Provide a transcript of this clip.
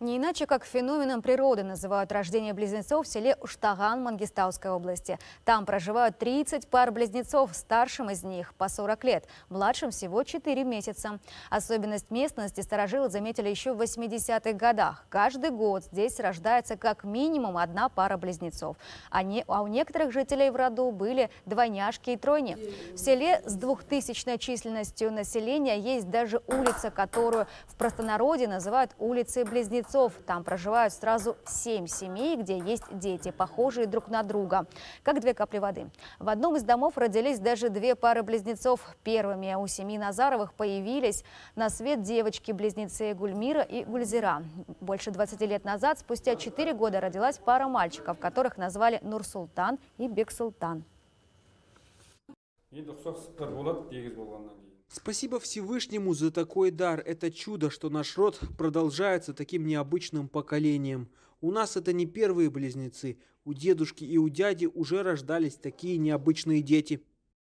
Не иначе, как феноменом природы называют рождение близнецов в селе Уштаган Мангистауской области. Там проживают 30 пар близнецов, старшим из них по 40 лет, младшим всего 4 месяца. Особенность местности старожилы заметили еще в 80-х годах. Каждый год здесь рождается как минимум одна пара близнецов. Они, а у некоторых жителей в роду были двойняшки и тройни. В селе с двухтысячной численностью населения есть даже улица, которую в простонародье называют улицей близнецов жильцов. Там проживают сразу семь семей, где есть дети, похожие друг на друга, как две капли воды. В одном из домов родились даже две пары близнецов. Первыми у семьи Назаровых появились на свет девочки-близнецы Гульмира и Гульзира. Больше 20 лет назад, спустя 4 года, родилась пара мальчиков, которых назвали Нурсултан и Бексултан. Спасибо Всевышнему за такой дар. Это чудо, что наш род продолжается таким необычным поколением. У нас это не первые близнецы. У дедушки и у дяди уже рождались такие необычные дети.